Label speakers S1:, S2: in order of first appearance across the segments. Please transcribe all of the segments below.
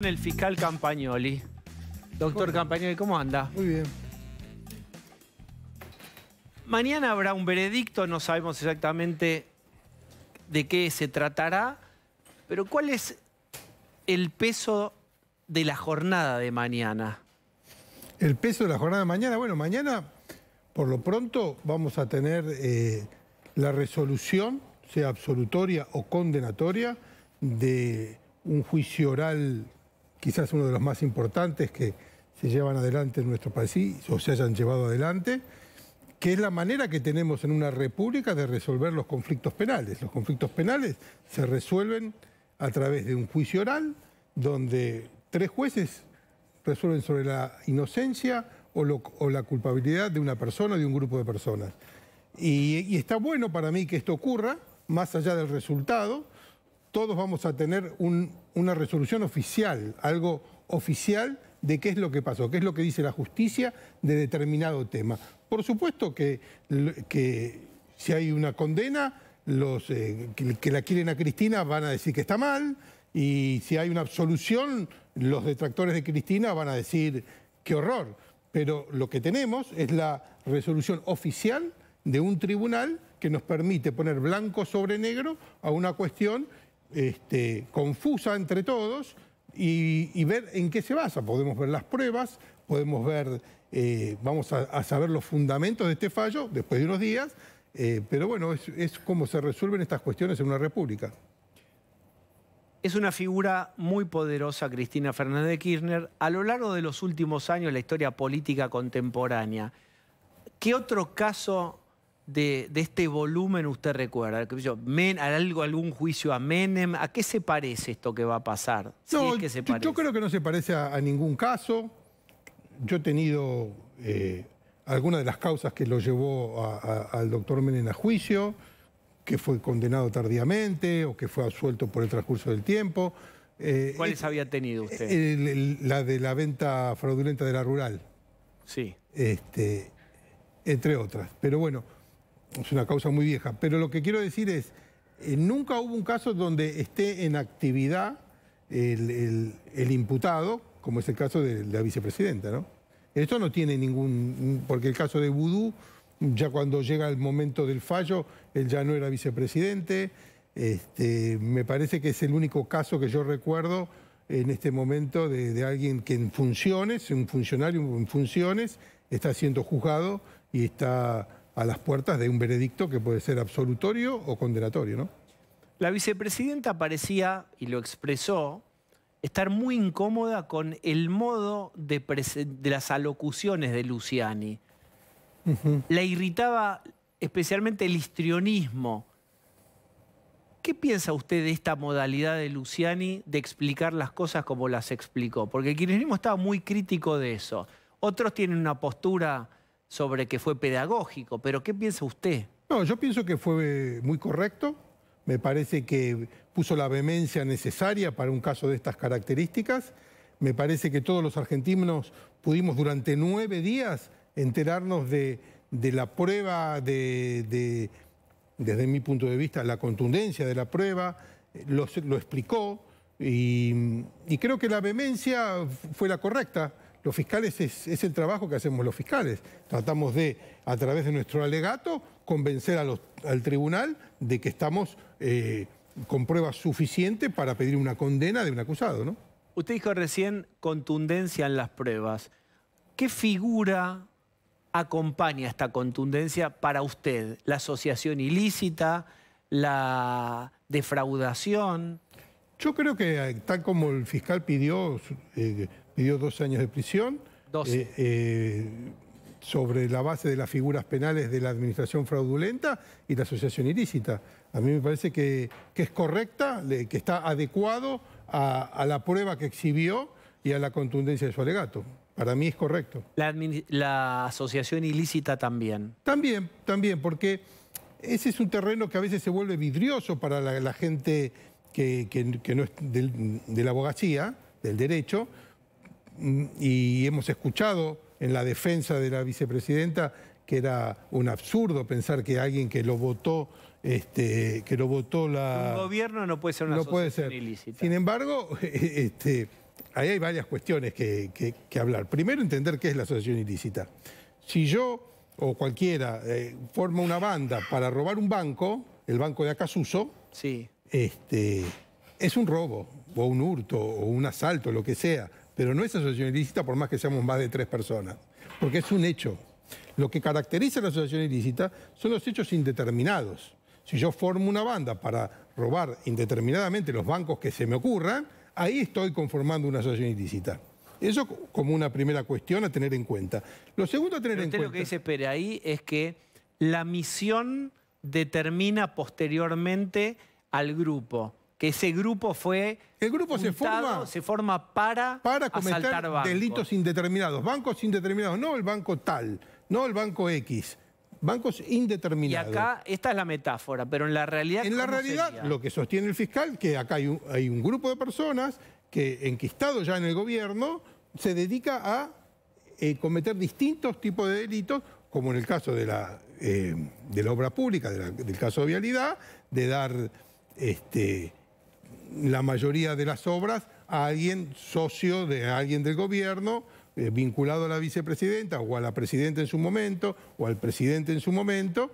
S1: El fiscal Campagnoli. Doctor Campagnoli, ¿cómo anda? Muy bien. Mañana habrá un veredicto, no sabemos exactamente de qué se tratará, pero ¿cuál es el peso de la jornada de mañana?
S2: El peso de la jornada de mañana, bueno, mañana por lo pronto vamos a tener eh, la resolución, sea absolutoria o condenatoria, de un juicio oral quizás uno de los más importantes que se llevan adelante en nuestro país o se hayan llevado adelante, que es la manera que tenemos en una república de resolver los conflictos penales. Los conflictos penales se resuelven a través de un juicio oral donde tres jueces resuelven sobre la inocencia o, la culpabilidad de una persona o de un grupo de personas. y está bueno para mí que esto ocurra, más allá del resultado, todos vamos a tener una resolución oficial, algo oficial de qué es lo que pasó, qué es lo que dice la justicia de determinado tema. Por supuesto que, si hay una condena, los eh, que, que la quieren a Cristina van a decir que está mal, y si hay una absolución, los detractores de Cristina van a decir qué horror. Pero lo que tenemos es la resolución oficial de un tribunal que nos permite poner blanco sobre negro a una cuestión este, confusa entre todos y, ver en qué se basa. Podemos ver las pruebas, podemos ver, eh, vamos a, saber los fundamentos de este fallo después de unos días, eh, pero bueno, es, como se resuelven estas cuestiones en una república.
S1: Es una figura muy poderosa Cristina Fernández Kirchner. A lo largo de los últimos años, la historia política contemporánea, ¿qué otro caso de, este volumen usted recuerda? algo, ¿Algún juicio a Menem? ¿A qué se parece esto que va a pasar? yo,
S2: creo que no se parece a, ningún caso. Yo he tenido eh, algunas de las causas que lo llevó al doctor Menem a juicio, que fue condenado tardíamente o que fue absuelto por el transcurso del tiempo. Eh,
S1: ¿Cuáles eh, había tenido usted?
S2: la de la venta fraudulenta de la rural. Sí. Este, entre otras. Pero bueno, es una causa muy vieja. Pero lo que quiero decir es, eh, nunca hubo un caso donde esté en actividad el, imputado, como es el caso de, la vicepresidenta, ¿no? Esto no tiene ningún... porque el caso de Vudú, ya cuando llega el momento del fallo, él ya no era vicepresidente. Este, me parece que es el único caso que yo recuerdo en este momento de alguien que en funciones, un funcionario en funciones, está siendo juzgado y está a las puertas de un veredicto que puede ser absolutorio o condenatorio, ¿no?
S1: La vicepresidenta parecía, y lo expresó, estar muy incómoda con el modo de, las alocuciones de Luciani. La irritaba especialmente el histrionismo. ¿Qué piensa usted de esta modalidad de Luciani de explicar las cosas como las explicó? Porque el kirchnerismo estaba muy crítico de eso. Otros tienen una postura sobre que fue pedagógico, pero ¿qué piensa usted?
S2: No, yo pienso que fue muy correcto, me parece que puso la vehemencia necesaria para un caso de estas características, me parece que todos los argentinos pudimos durante nueve días enterarnos de, la prueba, de, desde mi punto de vista, la contundencia de la prueba, lo, explicó y, y creo que la vehemencia fue la correcta. Los fiscales es, el trabajo que hacemos los fiscales. Tratamos de, a través de nuestro alegato, convencer al tribunal de que estamos eh, con pruebas suficientes para pedir una condena de un acusado. ¿no? Usted dijo
S1: recién contundencia en las pruebas. ¿Qué figura acompaña esta contundencia para usted? ¿La asociación ilícita? ¿La defraudación?
S2: Yo creo que eh, tal como el fiscal pidió eh, pidió dos años de prisión. Eh, eh, sobre la base de las figuras penales de la administración fraudulenta y la asociación ilícita. A mí me parece que, que es correcta, que está adecuado a, la prueba que exhibió y a la contundencia de su alegato. Para mí es correcto.
S1: La, asociación ilícita también.
S2: También, también, porque ese es un terreno que a veces se vuelve vidrioso para la, gente que, no es de la abogacía, del derecho, Mm, y hemos escuchado en la defensa de la vicepresidenta que era un absurdo pensar que alguien que lo votó, este, que lo votó la... Un gobierno no puede ser una asociación
S1: ilícita. Sin embargo,
S2: este, ahí hay varias cuestiones que, hablar. Primero, entender qué es la asociación ilícita. Si yo o cualquiera eh, forma una banda para robar un banco, el banco de Acasuso, sí. este, es un robo, o un hurto, o un asalto, lo que sea pero no es asociación ilícita por más que seamos más de tres personas, porque es un hecho. Lo que caracteriza la asociación ilícita son los hechos indeterminados. Si yo formo una banda para robar indeterminadamente los bancos que se me ocurran, ahí estoy conformando una asociación ilícita. Eso como una primera cuestión a tener en cuenta. Lo segundo a tener en cuenta... lo que dice
S1: Pérez es que la misión determina posteriormente al grupo que ese grupo fue... El grupo se forma... Se forma para, para cometer delitos
S2: indeterminados, bancos indeterminados, no el banco tal, no el banco X. Bancos indeterminados. Y acá,
S1: esta es la metáfora, pero en la realidad... En la realidad,
S2: lo que sostiene el fiscal, que acá hay un, grupo de personas que, enquistado ya en el gobierno, se dedica a eh, cometer distintos tipos de delitos, como en el caso de la, eh, de la obra pública, del caso de vialidad, de dar este, la mayoría de las obras a alguien socio de alguien del gobierno eh, vinculado a la vicepresidenta o a la presidenta en su momento o al presidente en su momento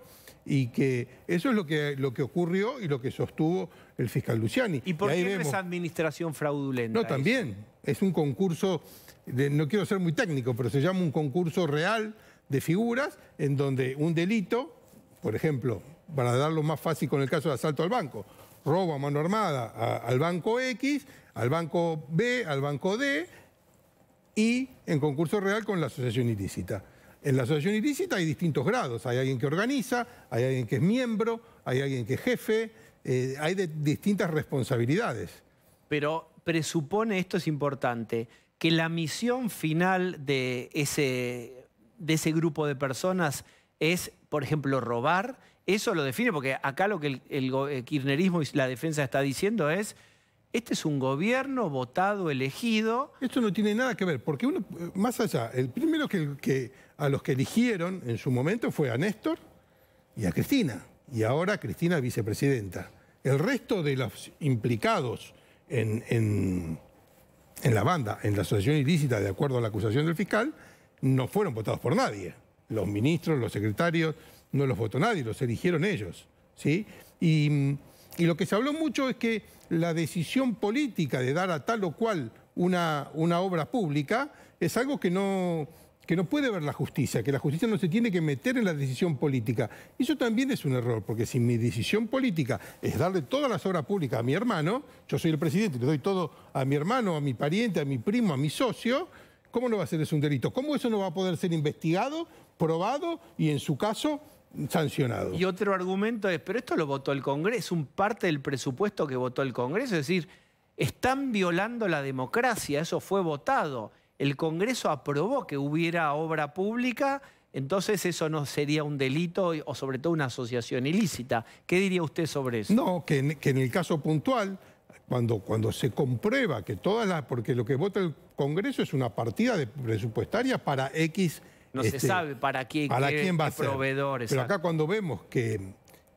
S2: y que eso es lo que, lo que ocurrió y lo que sostuvo el fiscal Luciani. ¿Y por qué esa
S1: administración fraudulenta? No, también.
S2: Es un concurso, de, no quiero ser muy técnico, pero se llama un concurso real de figuras en donde un delito, por ejemplo, para darlo más fácil con el caso de asalto al banco, robo a mano armada al banco X, al banco B, al banco D y en concurso real con la asociación ilícita. En la asociación ilícita hay distintos grados, hay alguien que organiza, hay alguien que es miembro, hay alguien que es jefe, eh, hay distintas responsabilidades. Pero presupone, esto es importante,
S1: que la misión final de de ese grupo de personas es, por ejemplo, robar eso lo define, porque acá lo que el, eh, kirchnerismo y la defensa está diciendo es, este es un gobierno votado, elegido.
S2: Esto no tiene nada que ver, porque uno, eh, más allá, el primero que, a los que eligieron en su momento fue a Néstor y a Cristina, y ahora Cristina vicepresidenta. El resto de los implicados en, en la banda, en la asociación ilícita, de acuerdo a la acusación del fiscal, no fueron votados por nadie. Los ministros, los secretarios, no los votó nadie, los eligieron ellos. ¿sí? Mm, y, lo que se habló mucho es que la decisión política de dar a tal o cual una, una obra pública es algo que no, que no puede ver la justicia, que la justicia no se tiene que meter en la decisión política. Eso también es un error, porque si mi decisión política es darle todas las obras públicas a mi hermano, yo soy el presidente, le doy todo a mi hermano, a mi pariente, a mi primo, a mi socio, ¿Cómo no va a ser eso un delito? ¿Cómo eso no va a poder ser investigado, probado y en su caso sancionado?
S1: Y otro argumento es, pero esto lo votó el Congreso, un parte del presupuesto que votó el Congreso, es decir, están violando la democracia, eso fue votado. El Congreso aprobó que hubiera obra pública, entonces eso no sería un delito o sobre todo una asociación ilícita. ¿Qué diría usted sobre eso? No,
S2: que que en el caso puntual cuando, se comprueba que todas las, porque lo que vota el Congreso es una partida presupuestaria para X. No se este, sabe para quién, para quién, va a ser. Pero acá cuando vemos que,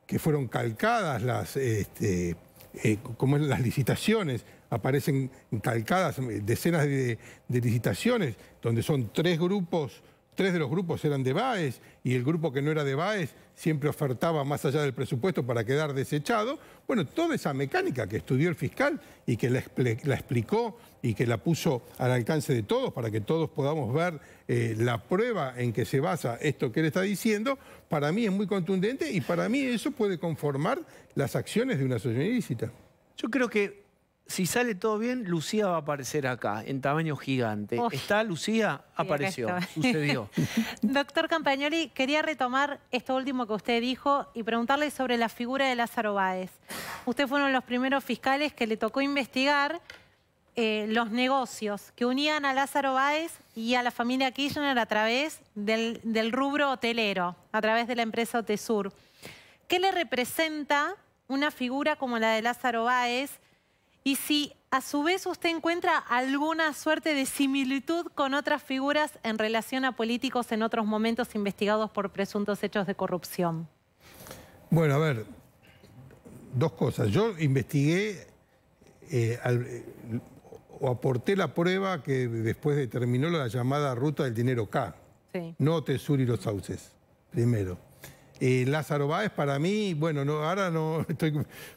S2: que fueron calcadas las, este, eh, las licitaciones, aparecen calcadas eh, decenas de licitaciones, donde son tres grupos tres de los grupos eran de Baez y el grupo que no era de Baez siempre ofertaba más allá del presupuesto para quedar desechado. Bueno, toda esa mecánica que estudió el fiscal y que la, explicó y que la puso al alcance de todos para que todos podamos ver eh, la prueba en que se basa esto que él está diciendo, para mí es muy contundente y para mí eso puede conformar las acciones de una asociación ilícita. Yo creo que si sale todo bien, Lucía va a aparecer acá, en
S1: tamaño gigante. ¿Está Lucía? Apareció, sucedió.
S3: Doctor Campagnoli, quería retomar esto último que usted dijo y preguntarle sobre la figura de Lázaro Báez. Usted fue uno de los primeros fiscales que le tocó investigar eh, los negocios que unían a Lázaro Báez y a la familia Kirchner a través del, del rubro hotelero, a través de la empresa Otesur. ¿Qué le representa una figura como la de Lázaro Báez y si a su vez usted encuentra alguna suerte de similitud con otras figuras en relación a políticos en otros momentos investigados por presuntos hechos de corrupción.
S2: Bueno, a ver, dos cosas. Yo investigué eh, o aporté la prueba que después determinó la llamada ruta del dinero K. No Tesur y los sauces, primero. Eh, Lázaro Báez para mí, bueno, no, ahora no estoy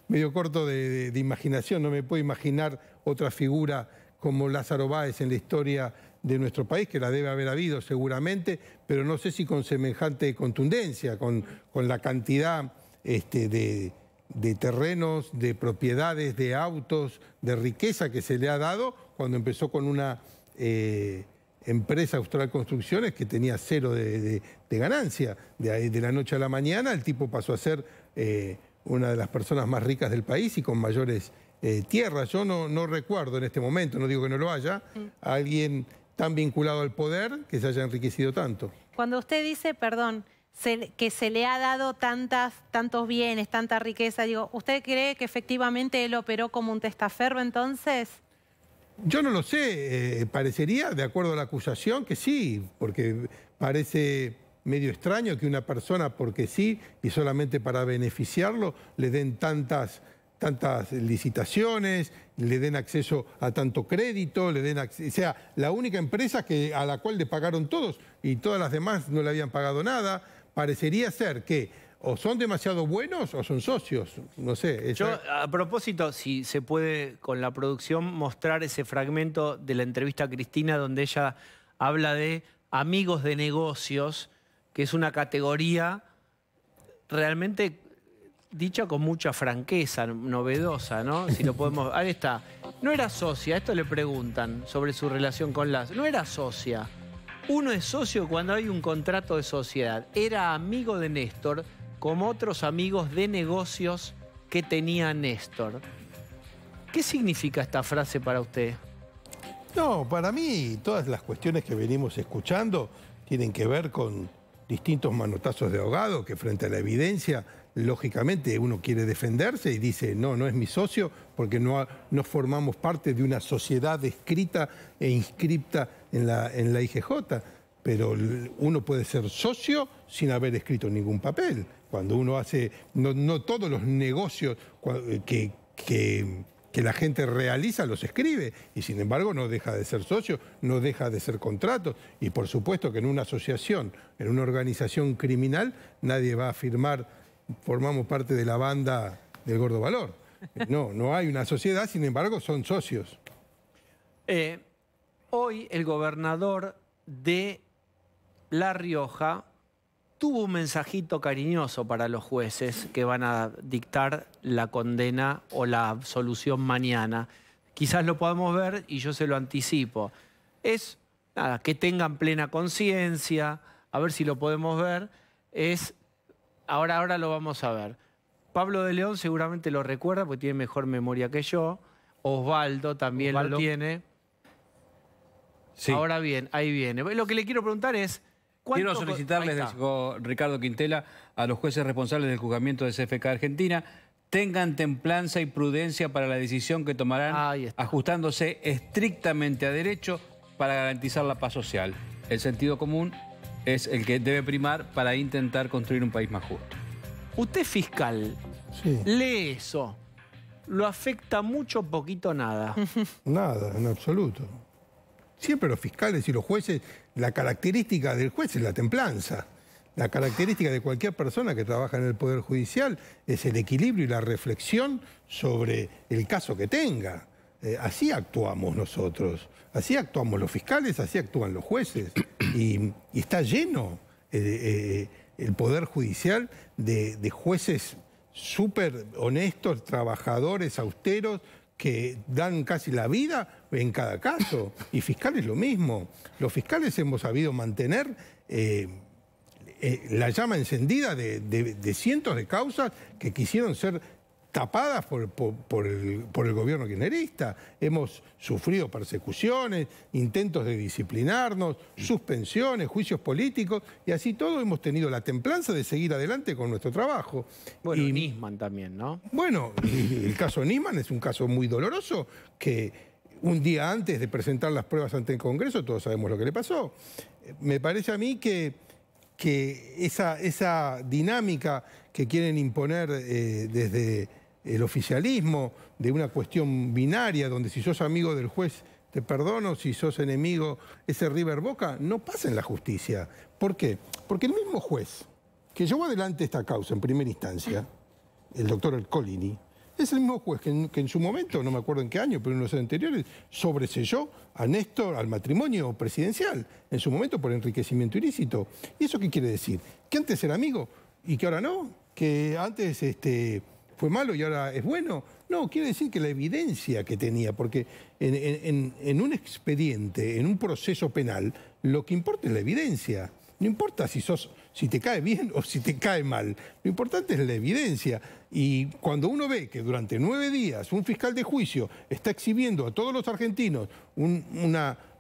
S2: medio corto de, imaginación, no me puedo imaginar otra figura como Lázaro Báez en la historia de nuestro país, que la debe haber habido seguramente, pero no sé si con semejante contundencia, con, la cantidad este, de, terrenos, de propiedades, de autos, de riqueza que se le ha dado cuando empezó con una... Eh, empresa Austral Construcciones que tenía cero de, ganancia. De, la noche a la mañana el tipo pasó a ser eh, una de las personas más ricas del país y con mayores eh, tierras. Yo no, no, recuerdo en este momento, no digo que no lo haya, a mm. alguien tan vinculado al poder que se haya enriquecido tanto.
S3: Cuando usted dice, perdón, que se le ha dado tantas, tantos bienes, tanta riqueza, digo, ¿usted cree que efectivamente él operó como un testaferro entonces?
S2: Yo no lo sé, eh, parecería, de acuerdo a la acusación, que sí, porque parece medio extraño que una persona, porque sí, y solamente para beneficiarlo, le den tantas, tantas licitaciones, le den acceso a tanto crédito, le den o sea, la única empresa que, a la cual le pagaron todos y todas las demás no le habían pagado nada, parecería ser que o son demasiado buenos o son socios. No sé. Yo,
S1: a propósito, si se puede con la producción mostrar ese fragmento de la entrevista a Cristina donde ella habla de amigos de negocios, que es una categoría realmente dicha con mucha franqueza, novedosa, ¿no? Si lo podemos. Ahí está. No era socia, esto le preguntan sobre su relación con las. No era socia. Uno es socio cuando hay un contrato de sociedad. Era amigo de Néstor como otros amigos de negocios que tenía Néstor. ¿Qué significa esta frase para usted?
S2: No, para mí todas las cuestiones que venimos escuchando tienen que ver con distintos manotazos de ahogado que frente a la evidencia, lógicamente uno quiere defenderse y dice, no, no es mi socio porque no, formamos parte de una sociedad escrita e inscripta en la, en la IGJ pero uno puede ser socio sin haber escrito ningún papel. Cuando uno hace, no, todos los negocios eh, que, que, la gente realiza los escribe, y sin embargo no deja de ser socio, no deja de ser contrato, y por supuesto que en una asociación, en una organización criminal, nadie va a firmar, formamos parte de la banda del gordo valor. No, no hay una sociedad, sin embargo son socios.
S1: Eh, hoy el gobernador de la Rioja tuvo un mensajito cariñoso para los jueces que van a dictar la condena o la absolución mañana. Quizás lo podamos ver y yo se lo anticipo. Es, nada, que tengan plena conciencia, a ver si lo podemos ver, es, ahora, ahora lo vamos a ver. Pablo de León seguramente lo recuerda porque tiene mejor memoria que yo. Osvaldo también lo tiene. Ahora bien, ahí viene. Lo que le quiero preguntar es, Quiero solicitarles, dijo Ricardo Quintela, a los jueces responsables del juzgamiento de CFK Argentina, tengan templanza y prudencia para la decisión que tomarán, ajustándose estrictamente a derecho para garantizar la paz social. El sentido común es el que debe primar para intentar construir un país más justo. Usted fiscal, lee eso. ¿Lo afecta mucho, poquito, nada?
S2: Nada, en absoluto. Siempre los fiscales y los jueces la característica del juez es la templanza. La característica de cualquier persona que trabaja en el Poder Judicial es el equilibrio y la reflexión sobre el caso que tenga. Eh, así actuamos nosotros, así actuamos los fiscales, así actúan los jueces. Y, está lleno eh, eh, el Poder Judicial de, de jueces súper honestos, trabajadores, austeros, que dan casi la vida en cada caso. Y fiscales lo mismo. Los fiscales hemos sabido mantener eh, eh, la llama encendida de, cientos de causas que quisieron ser tapadas por, el, gobierno kirchnerista. Hemos sufrido persecuciones, intentos de disciplinarnos, suspensiones, juicios políticos, y así todo hemos tenido la templanza de seguir adelante con nuestro trabajo.
S1: Bueno, y Nisman también, ¿no?
S2: Bueno, el caso Nisman es un caso muy doloroso que un día antes de presentar las pruebas ante el Congreso, todos sabemos lo que le pasó. Me parece a mí que, esa, dinámica que quieren imponer eh, desde el oficialismo de una cuestión binaria, donde si sos amigo del juez te perdono, si sos enemigo ese River Boca, no pasa en la justicia. ¿Por qué? Porque el mismo juez que llevó adelante esta causa en primera instancia, el doctor colini es el mismo juez que en, su momento, no me acuerdo en qué año, pero en los anteriores, sobreselló a Néstor al matrimonio presidencial, en su momento por enriquecimiento ilícito. ¿Y eso qué quiere decir? ¿Que antes era amigo y que ahora no? ¿Que antes este, fue malo y ahora es bueno. No, quiere decir que la evidencia que tenía, porque en, un expediente, en un proceso penal, lo que importa es la evidencia. No importa si te cae bien o si te cae mal. Lo importante es la evidencia. Y cuando uno ve que durante nueve días un fiscal de juicio está exhibiendo a todos los argentinos un,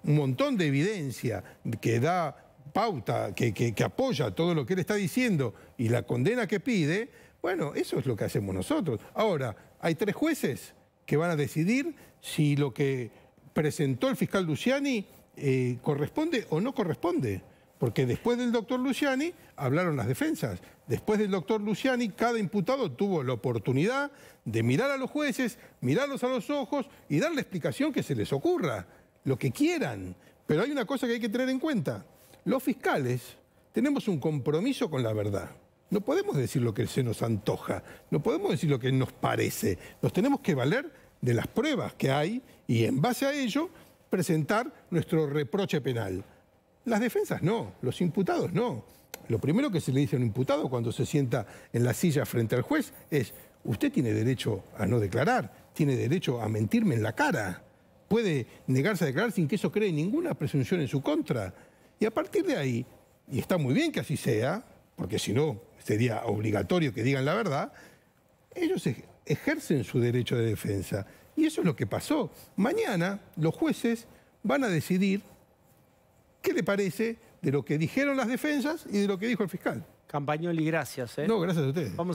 S2: montón de evidencia que da pauta, que, que apoya todo lo que él está diciendo y la condena que pide, bueno, eso es lo que hacemos nosotros. Ahora, hay tres jueces que van a decidir si lo que presentó el fiscal Luciani eh, corresponde o no corresponde. Porque después del doctor Luciani hablaron las defensas. Después del doctor Luciani, cada imputado tuvo la oportunidad de mirar a los jueces, mirarlos a los ojos y dar la explicación que se les ocurra, lo que quieran. Pero hay una cosa que hay que tener en cuenta. Los fiscales tenemos un compromiso con la verdad. No podemos decir lo que se nos antoja, no podemos decir lo que nos parece. Nos tenemos que valer de las pruebas que hay y en base a ello presentar nuestro reproche penal. Las defensas no, los imputados no. Lo primero que se le dice a un imputado cuando se sienta en la silla frente al juez es, usted tiene derecho a no declarar, tiene derecho a mentirme en la cara, puede negarse a declarar sin que eso cree ninguna presunción en su contra. Y a partir de ahí, y está muy bien que así sea, porque si no, sería obligatorio que digan la verdad, ellos ejercen su derecho de defensa. Y eso es lo que pasó. Mañana los jueces van a decidir qué le parece de lo que dijeron las defensas y de lo que dijo el fiscal. Campañoli, gracias. ¿eh? No, gracias a ustedes. Vamos